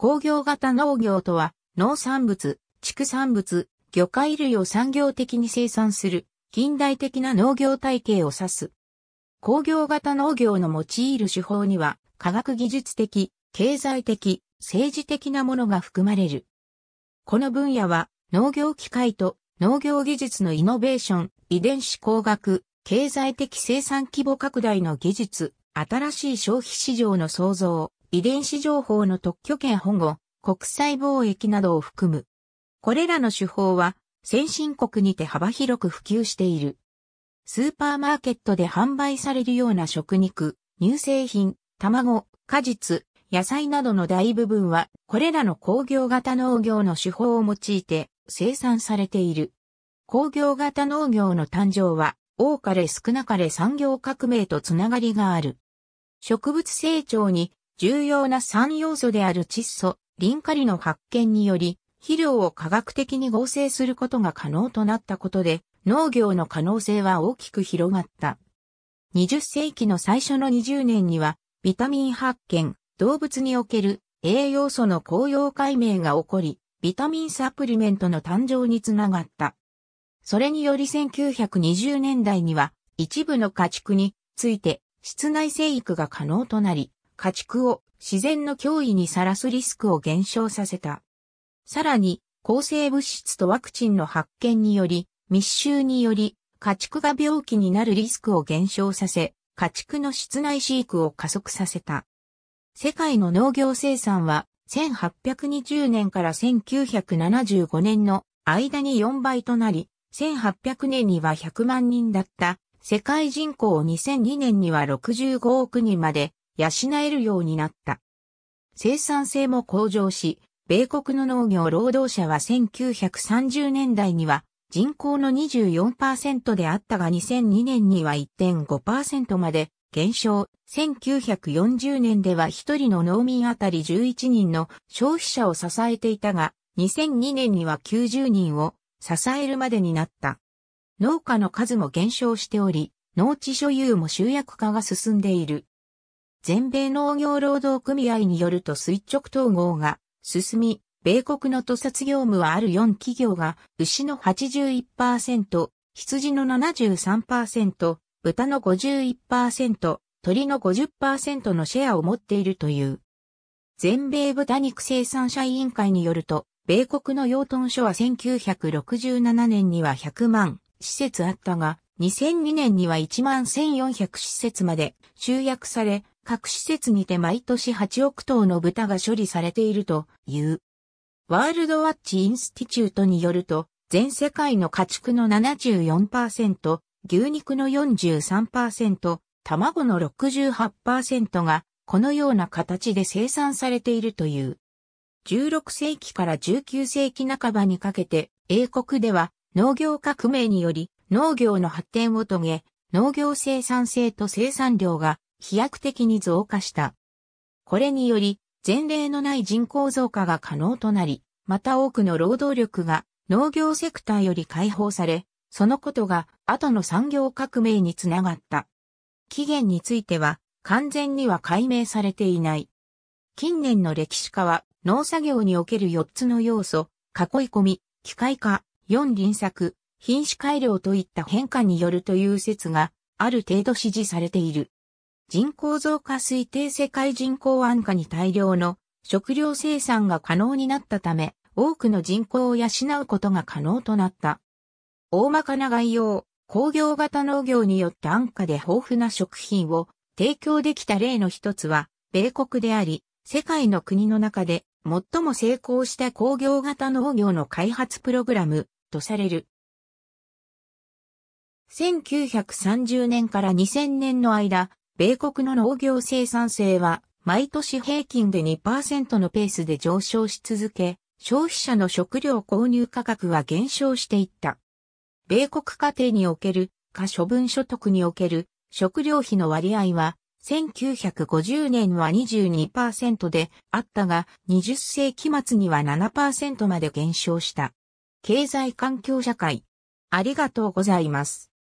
工業型農業とは、農産物、畜産物、魚介類を産業的に生産する、近代的な農業体系を指す。工業型農業の用いる手法には、科学技術的、経済的、政治的なものが含まれる。この分野は、農業機械と農業技術のイノベーション、遺伝子工学、経済的生産規模拡大の技術、新しい消費市場の創造、遺伝子情報の特許権保護、国際貿易などを含む。これらの手法は先進国にて幅広く普及している。スーパーマーケットで販売されるような食肉、乳製品、卵、果実、野菜などの大部分は、これらの工業型農業の手法を用いて生産されている。工業型農業の誕生は、多かれ少なかれ産業革命とつながりがある。植物成長に重要な三要素である窒素、リンカリの発見により、肥料を科学的に合成することが可能となったことで、農業の可能性は大きく広がった。20世紀の最初の20年には、ビタミン発見、動物における栄養素の効用解明が起こり、ビタミンサプリメントの誕生につながった。それにより1920年代には、一部の家畜について室内生育が可能となり、家畜を自然の脅威にさらすリスクを減少させた。さらに、抗生物質とワクチンの発見により、密集により、家畜が病気になるリスクを減少させ、家畜の室内飼育を加速させた。世界の農業生産は、1820年から1975年の間に4倍となり、1800年には100万人だった世界人口を2002年には65億人まで養えるようになった。生産性も向上し、米国の農業労働者は1930年代には人口の24%であったが2002年には1.5%まで減少。1940年では1人の農民あたり11人の消費者を支えていたが、2002年には90人を支えるまでになった。農家の数も減少しており、農地所有も集約化が進んでいる。全米農業労働組合によると垂直統合が進み、米国の屠殺業務はある4企業が牛の81%、羊の73%、豚の51%、鳥の50%のシェアを持っているという。全米豚肉生産者委員会によると、米国の養豚所は1967年には100万施設あったが、2002年には1万1400施設まで集約され、各施設にて毎年8億頭の豚が処理されているという。ワールドワッチインスティチュートによると、全世界の家畜の74%、牛肉の43%、卵の68%が、このような形で生産されているという。16世紀から19世紀半ばにかけて、英国では農業革命により農業の発展を遂げ、農業生産性と生産量が飛躍的に増加した。これにより、前例のない人口増加が可能となり、また多くの労働力が農業セクターより解放され、そのことが後の産業革命につながった。起源については完全には解明されていない。近年の歴史家は農作業における4つの要素、囲い込み、機械化、4輪作、品種改良といった変化によるという説がある程度支持されている。人口増加推定世界人口安価に大量の食料生産が可能になったため、多くの人口を養うことが可能となった。大まかな概要、工業型農業によって安価で豊富な食品を提供できた例の一つは、米国であり、世界の国の中で最も成功した工業型農業の開発プログラムとされる。1930年から2000年の間、米国の農業生産性は毎年平均で2%のペースで上昇し続け、消費者の食料購入価格は減少していった。米国家庭における可処分所得における食料費の割合は1950年は22%であったが20世紀末には7%まで減少した。経済環境社会。ありがとうございます。